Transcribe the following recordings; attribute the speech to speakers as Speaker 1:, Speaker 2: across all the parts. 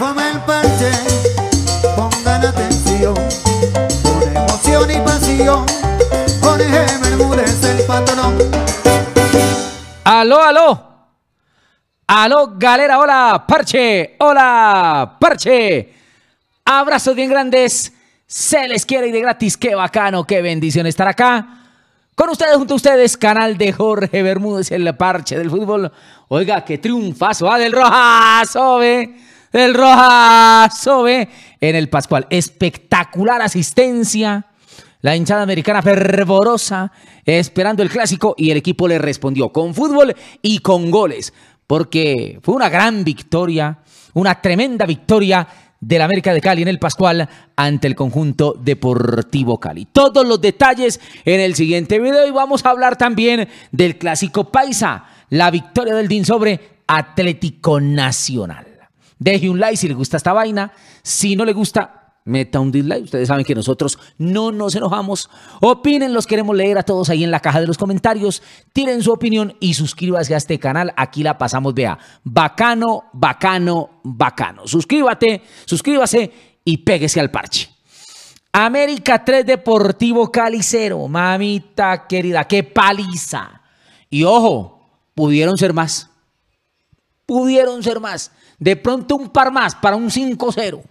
Speaker 1: el parche, pongan atención, con emoción y pasión, el Aló, aló. Aló, galera, hola, parche, hola, parche. Abrazos bien grandes, se les quiere y de gratis, qué bacano, qué bendición estar acá. Con ustedes, junto a ustedes, canal de Jorge Bermúdez, el parche del fútbol. Oiga, qué triunfazo, Adel Rojas, ve. El Rojazo B en el Pascual. Espectacular asistencia. La hinchada americana fervorosa esperando el clásico y el equipo le respondió con fútbol y con goles. Porque fue una gran victoria, una tremenda victoria del América de Cali en el Pascual ante el conjunto Deportivo Cali. Todos los detalles en el siguiente video y vamos a hablar también del clásico Paisa, la victoria del DIN sobre Atlético Nacional. Deje un like si le gusta esta vaina. Si no le gusta, meta un dislike. Ustedes saben que nosotros no nos enojamos. Opinen, los queremos leer a todos ahí en la caja de los comentarios. Tiren su opinión y suscríbase a este canal. Aquí la pasamos, vea. Bacano, bacano, bacano. Suscríbate, suscríbase y péguese al parche. América 3 Deportivo Calicero, Mamita querida, qué paliza. Y ojo, pudieron ser más pudieron ser más. De pronto un par más para un 5-0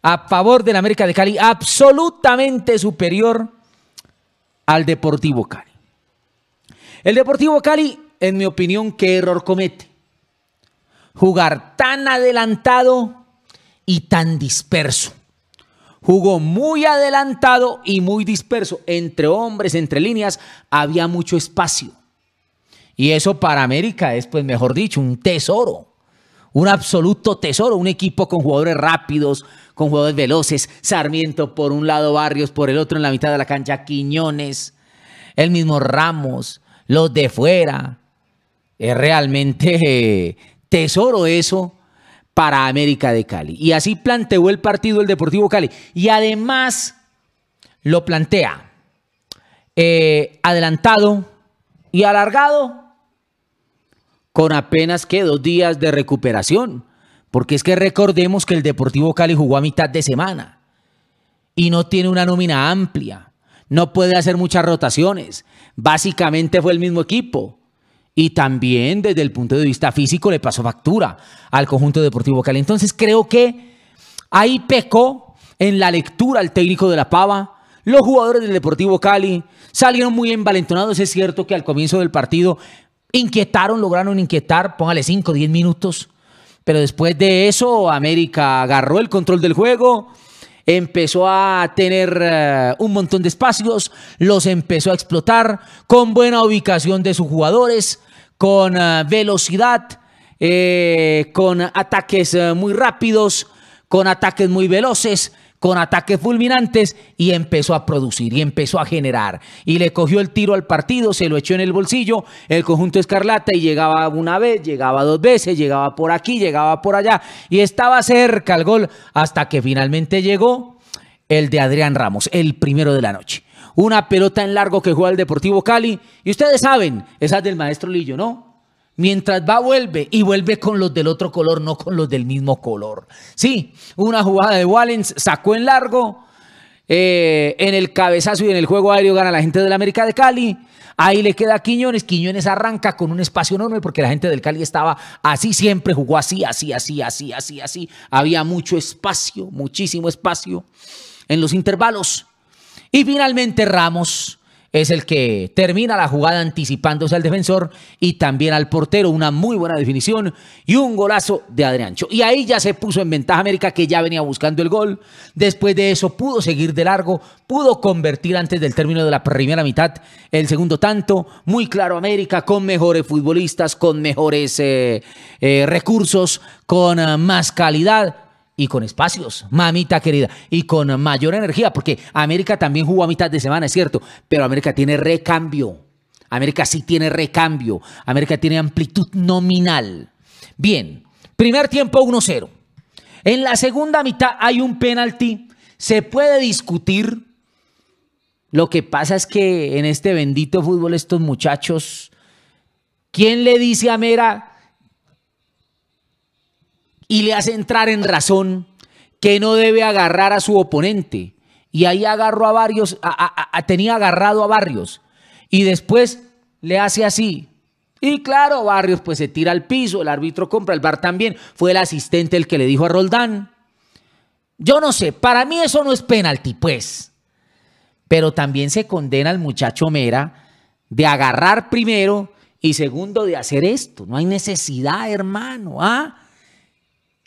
Speaker 1: a favor del América de Cali, absolutamente superior al Deportivo Cali. El Deportivo Cali, en mi opinión, qué error comete. Jugar tan adelantado y tan disperso. Jugó muy adelantado y muy disperso. Entre hombres, entre líneas, había mucho espacio. Y eso para América es, pues mejor dicho, un tesoro. Un absoluto tesoro, un equipo con jugadores rápidos, con jugadores veloces, Sarmiento por un lado, Barrios por el otro en la mitad de la cancha, Quiñones, el mismo Ramos, los de fuera. Es realmente eh, tesoro eso para América de Cali. Y así planteó el partido el Deportivo Cali. Y además lo plantea eh, adelantado y alargado con apenas que dos días de recuperación. Porque es que recordemos que el Deportivo Cali jugó a mitad de semana y no tiene una nómina amplia, no puede hacer muchas rotaciones. Básicamente fue el mismo equipo. Y también desde el punto de vista físico le pasó factura al conjunto Deportivo Cali. Entonces creo que ahí pecó en la lectura al técnico de la Pava. Los jugadores del Deportivo Cali salieron muy envalentonados. Es cierto que al comienzo del partido Inquietaron, lograron inquietar, póngale 5, 10 minutos. Pero después de eso, América agarró el control del juego, empezó a tener eh, un montón de espacios, los empezó a explotar con buena ubicación de sus jugadores, con eh, velocidad, eh, con ataques muy rápidos, con ataques muy veloces, con ataques fulminantes y empezó a producir y empezó a generar. Y le cogió el tiro al partido, se lo echó en el bolsillo, el conjunto escarlata y llegaba una vez, llegaba dos veces, llegaba por aquí, llegaba por allá y estaba cerca el gol hasta que finalmente llegó el de Adrián Ramos, el primero de la noche. Una pelota en largo que juega el Deportivo Cali y ustedes saben, esa del maestro Lillo, ¿no? Mientras va, vuelve y vuelve con los del otro color, no con los del mismo color. Sí, una jugada de Wallens sacó en largo. Eh, en el cabezazo y en el juego aéreo gana la gente del América de Cali. Ahí le queda Quiñones. Quiñones arranca con un espacio enorme porque la gente del Cali estaba así siempre, jugó así, así, así, así, así, así. Había mucho espacio, muchísimo espacio en los intervalos. Y finalmente Ramos es el que termina la jugada anticipándose al defensor y también al portero. Una muy buena definición y un golazo de Adriancho. Y ahí ya se puso en ventaja América que ya venía buscando el gol. Después de eso pudo seguir de largo, pudo convertir antes del término de la primera mitad el segundo tanto. Muy claro América con mejores futbolistas, con mejores eh, eh, recursos, con eh, más calidad y con espacios, mamita querida, y con mayor energía, porque América también jugó a mitad de semana, es cierto, pero América tiene recambio. América sí tiene recambio. América tiene amplitud nominal. Bien, primer tiempo 1-0. En la segunda mitad hay un penalti. Se puede discutir. Lo que pasa es que en este bendito fútbol estos muchachos, ¿quién le dice a Mera y le hace entrar en razón que no debe agarrar a su oponente. Y ahí agarró a Barrios, tenía agarrado a Barrios. Y después le hace así. Y claro, Barrios pues se tira al piso, el árbitro compra, el bar también. Fue el asistente el que le dijo a Roldán. Yo no sé, para mí eso no es penalti, pues. Pero también se condena al muchacho Mera de agarrar primero y segundo de hacer esto. No hay necesidad, hermano. ¿ah?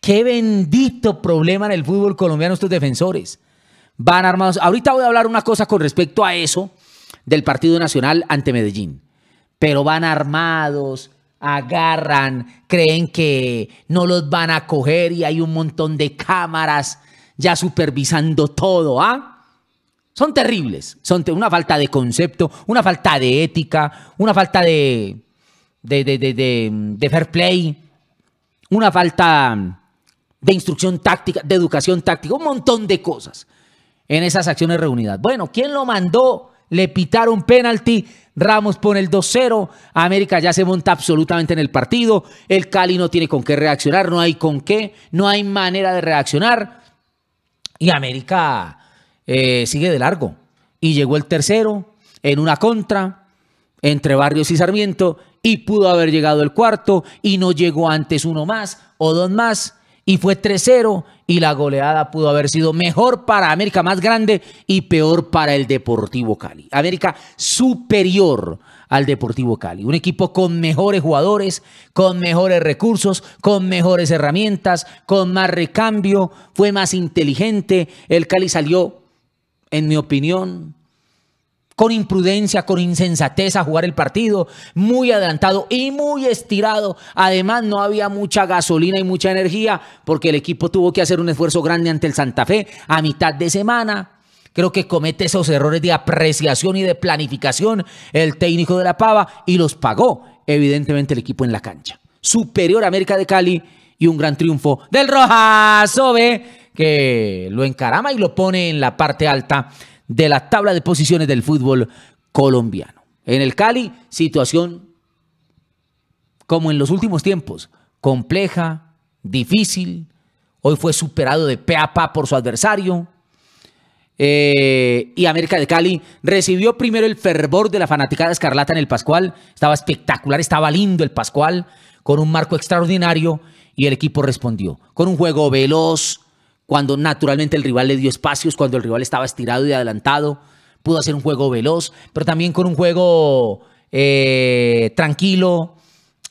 Speaker 1: Qué bendito problema en el fútbol colombiano estos defensores. Van armados. Ahorita voy a hablar una cosa con respecto a eso del Partido Nacional ante Medellín. Pero van armados, agarran, creen que no los van a coger y hay un montón de cámaras ya supervisando todo, ¿ah? Son terribles, son una falta de concepto, una falta de ética, una falta de, de fair play, una falta de instrucción táctica, de educación táctica, un montón de cosas en esas acciones reunidas. Bueno, ¿quién lo mandó? Le pitaron penalti. Ramos pone el 2-0. América ya se monta absolutamente en el partido. El Cali no tiene con qué reaccionar. No hay con qué. No hay manera de reaccionar. Y América eh, sigue de largo. Y llegó el tercero en una contra entre Barrios y Sarmiento. Y pudo haber llegado el cuarto. Y no llegó antes uno más o dos más y fue 3-0 y la goleada pudo haber sido mejor para América, más grande y peor para el Deportivo Cali. América superior al Deportivo Cali, un equipo con mejores jugadores, con mejores recursos, con mejores herramientas, con más recambio, fue más inteligente, el Cali salió, en mi opinión, con imprudencia, con insensatez a jugar el partido, muy adelantado y muy estirado. Además, no había mucha gasolina y mucha energía porque el equipo tuvo que hacer un esfuerzo grande ante el Santa Fe a mitad de semana. Creo que comete esos errores de apreciación y de planificación el técnico de la Pava y los pagó, evidentemente, el equipo en la cancha. Superior América de Cali y un gran triunfo del Rojas. ¿ve? que lo encarama y lo pone en la parte alta de la tabla de posiciones del fútbol colombiano. En el Cali, situación como en los últimos tiempos, compleja, difícil. Hoy fue superado de pe a pa por su adversario. Eh, y América de Cali recibió primero el fervor de la fanaticada escarlata en el Pascual. Estaba espectacular, estaba lindo el Pascual, con un marco extraordinario. Y el equipo respondió con un juego veloz, cuando naturalmente el rival le dio espacios, cuando el rival estaba estirado y adelantado, pudo hacer un juego veloz, pero también con un juego eh, tranquilo,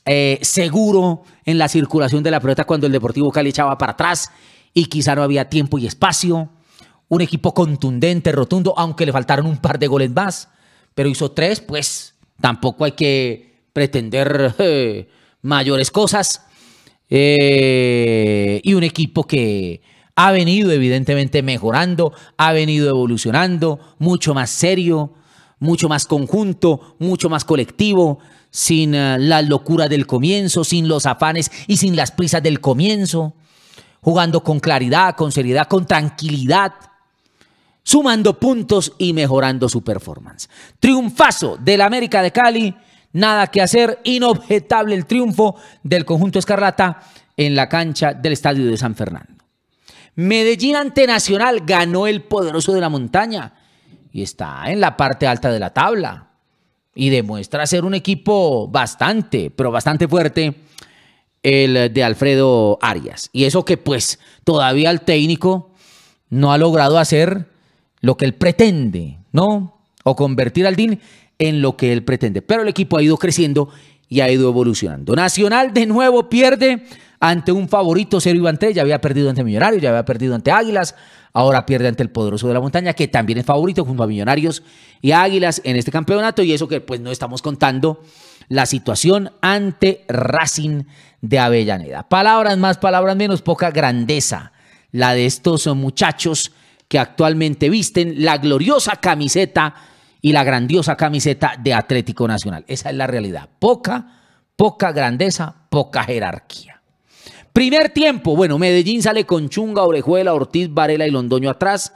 Speaker 1: eh, seguro en la circulación de la pelota cuando el Deportivo Cali echaba para atrás y quizá no había tiempo y espacio. Un equipo contundente, rotundo, aunque le faltaron un par de goles más, pero hizo tres, pues tampoco hay que pretender eh, mayores cosas. y un equipo que ha venido evidentemente mejorando, ha venido evolucionando, mucho más serio, mucho más conjunto, mucho más colectivo, sin eh, la locura del comienzo, sin los afanes y sin las prisas del comienzo, jugando con claridad, con seriedad, con tranquilidad, sumando puntos y mejorando su performance. Triunfazo del América de Cali, nada que hacer, inobjetable el triunfo del conjunto Escarlata en la cancha del Estadio de San Fernando. Medellín ante Nacional ganó el poderoso de la montaña y está en la parte alta de la tabla y demuestra ser un equipo bastante, pero bastante fuerte el de Alfredo Arias. Y eso que pues todavía el técnico no ha logrado hacer lo que él pretende, ¿no? O convertir al DIN en lo que él pretende. Pero el equipo ha ido creciendo y ha ido evolucionando. Nacional de nuevo pierde ante un favorito Cero y ante ya había perdido ante Millonarios, ya había perdido ante Águilas, ahora pierde ante el Poderoso de la Montaña, que también es favorito junto a Millonarios y Águilas en este campeonato, y eso que pues no estamos contando la situación ante Racing de Avellaneda. Palabras más, palabras menos, poca grandeza la de estos muchachos que actualmente visten la gloriosa camiseta y la grandiosa camiseta de Atlético Nacional. Esa es la realidad. Poca, poca grandeza, poca jerarquía. Primer tiempo, bueno, Medellín sale con Chunga, Orejuela, Ortiz, Varela y Londoño atrás.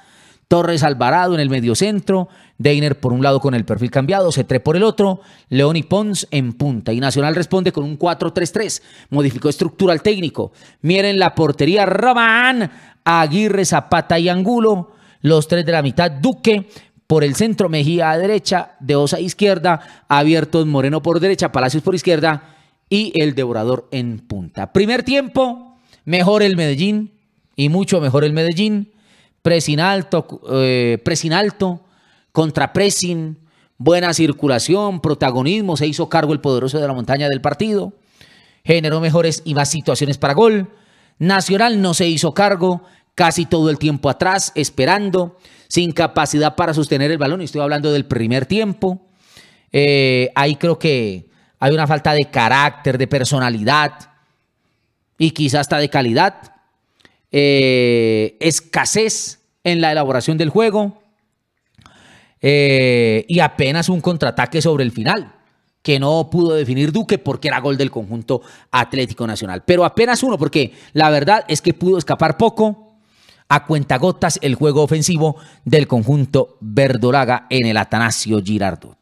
Speaker 1: Torres Alvarado en el medio centro, Deiner por un lado con el perfil cambiado, Cetré por el otro, León y Pons en punta. Y Nacional responde con un 4-3-3, modificó estructura al técnico. Miren la portería, Román, Aguirre, Zapata y Angulo, los tres de la mitad, Duque, por el centro, Mejía a derecha, De Osa a izquierda, Abiertos Moreno por derecha, Palacios por izquierda, y el Devorador en punta. Primer tiempo, mejor el Medellín y mucho mejor el Medellín. Presin alto, eh, presin alto, contra buena circulación, protagonismo, se hizo cargo el poderoso de la montaña del partido, generó mejores y más situaciones para gol. Nacional no se hizo cargo, casi todo el tiempo atrás, esperando, sin capacidad para sostener el balón. Y estoy hablando del primer tiempo. Eh, ahí creo que hay una falta de carácter, de personalidad y quizás hasta de calidad, eh, escasez en la elaboración del juego eh, y apenas un contraataque sobre el final que no pudo definir Duque porque era gol del conjunto Atlético Nacional. Pero apenas uno, porque la verdad es que pudo escapar poco a cuentagotas el juego ofensivo del conjunto verdolaga en el Atanasio Girardot.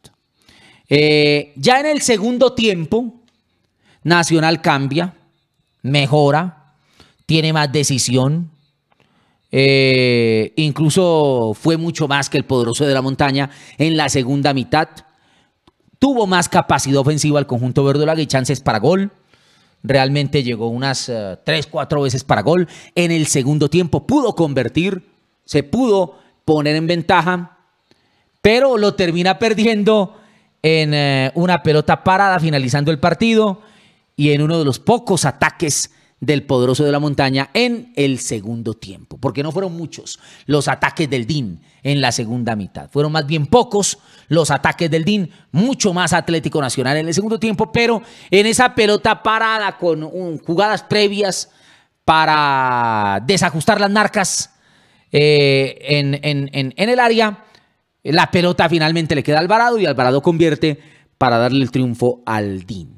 Speaker 1: Eh, ya en el segundo tiempo, Nacional cambia, mejora, tiene más decisión, eh, incluso fue mucho más que el poderoso de la montaña en la segunda mitad. Tuvo más capacidad ofensiva al conjunto verdolaga y chances para gol. Realmente llegó unas 3 eh, tres, cuatro veces para gol. En el segundo tiempo pudo convertir, se pudo poner en ventaja, pero lo termina perdiendo en eh, una pelota parada finalizando el partido y en uno de los pocos ataques del poderoso de la montaña en el segundo tiempo, porque no fueron muchos los ataques del DIN en la segunda mitad, fueron más bien pocos los ataques del DIN, mucho más Atlético Nacional en el segundo tiempo, pero en esa pelota parada con jugadas previas para desajustar las narcas eh, en el área, la pelota finalmente le queda a Alvarado y Alvarado convierte para darle el triunfo al DIN.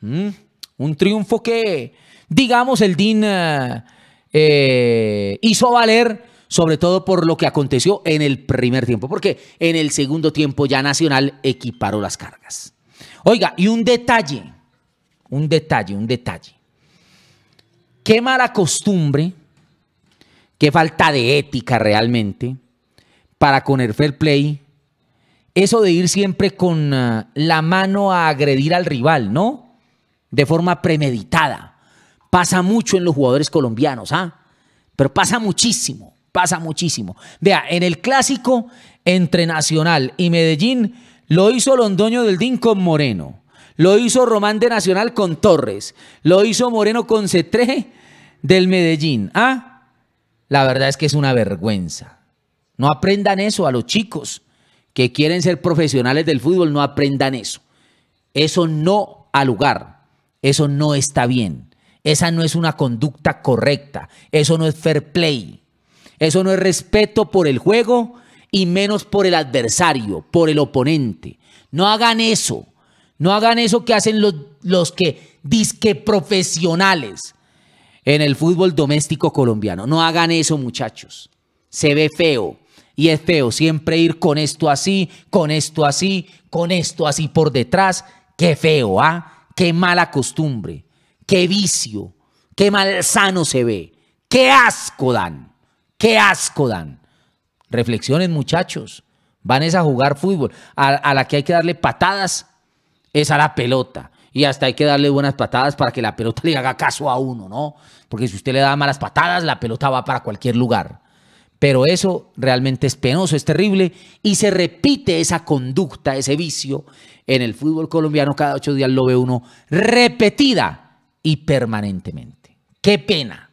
Speaker 1: ¿Mm? Un triunfo que, digamos, el DIN eh, eh, hizo valer, sobre todo por lo que aconteció en el primer tiempo, porque en el segundo tiempo ya Nacional equiparó las cargas. Oiga, y un detalle, un detalle, un detalle. Qué mala costumbre, qué falta de ética realmente para con el fair play, eso de ir siempre con ah, la mano a agredir al rival, ¿no? De forma premeditada. Pasa mucho en los jugadores colombianos, ¿ah? Pero pasa muchísimo, pasa muchísimo. Vea, en el clásico entre Nacional y Medellín lo hizo Londoño del DIN con Moreno. Lo hizo Román de Nacional con Torres. Lo hizo Moreno con Cetré del Medellín. ¿Ah? La verdad es que es una vergüenza. No aprendan eso a los chicos que quieren ser profesionales del fútbol, no aprendan eso. Eso no al lugar. Eso no está bien. Esa no es una conducta correcta. Eso no es fair play. Eso no es respeto por el juego y menos por el adversario, por el oponente. No hagan eso. No hagan eso que hacen los, los que disque profesionales en el fútbol doméstico colombiano. No hagan eso, muchachos. Se ve feo. Y es feo siempre ir con esto así, con esto así, con esto así por detrás. Qué feo, ¿ah? Qué mala costumbre, qué vicio, qué mal sano se ve. Qué asco dan, qué asco dan. Reflexionen muchachos, van es a jugar fútbol. a la que hay que darle patadas es a la pelota y hasta hay que darle buenas patadas para que la pelota le haga caso a uno, ¿no? Porque si usted le da malas patadas, la pelota va para cualquier lugar. Pero eso realmente es penoso, es terrible y se repite esa conducta, ese vicio en el fútbol colombiano. Cada ocho días lo ve uno repetida y permanentemente. Qué pena.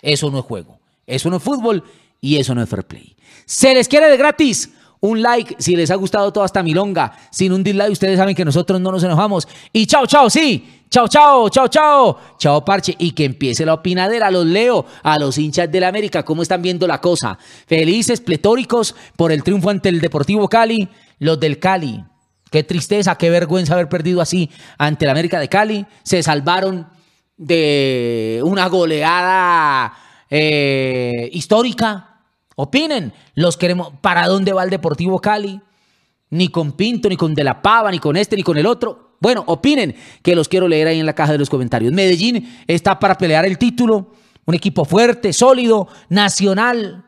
Speaker 1: Eso no es juego, eso no es fútbol y eso no es fair play. Se les quiere de gratis. Un like si les ha gustado todo hasta milonga. Sin un dislike, ustedes saben que nosotros no nos enojamos. Y chao, chao, sí. Chao, chao, chao, chao. Chao, parche. Y que empiece la opinadera. Los leo a los hinchas del América. ¿Cómo están viendo la cosa? Felices, pletóricos por el triunfo ante el Deportivo Cali. Los del Cali. Qué tristeza, qué vergüenza haber perdido así ante el América de Cali. Se salvaron de una goleada eh, histórica. Opinen. Los queremos. ¿Para dónde va el Deportivo Cali? Ni con Pinto, ni con De la Pava, ni con este, ni con el otro. Bueno, opinen, que los quiero leer ahí en la caja de los comentarios. Medellín está para pelear el título, un equipo fuerte, sólido, nacional.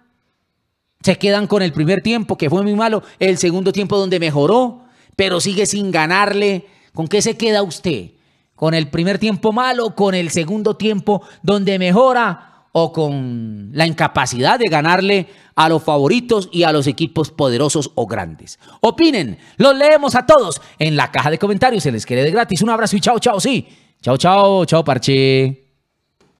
Speaker 1: Se quedan con el primer tiempo, que fue muy malo, el segundo tiempo donde mejoró, pero sigue sin ganarle. ¿Con qué se queda usted? ¿Con el primer tiempo malo? ¿Con el segundo tiempo donde mejora? o con la incapacidad de ganarle a los favoritos y a los equipos poderosos o grandes. Opinen, los leemos a todos en la caja de comentarios. Se les quiere de gratis. Un abrazo y chao, chao, sí. Chao, chao, chao, parche.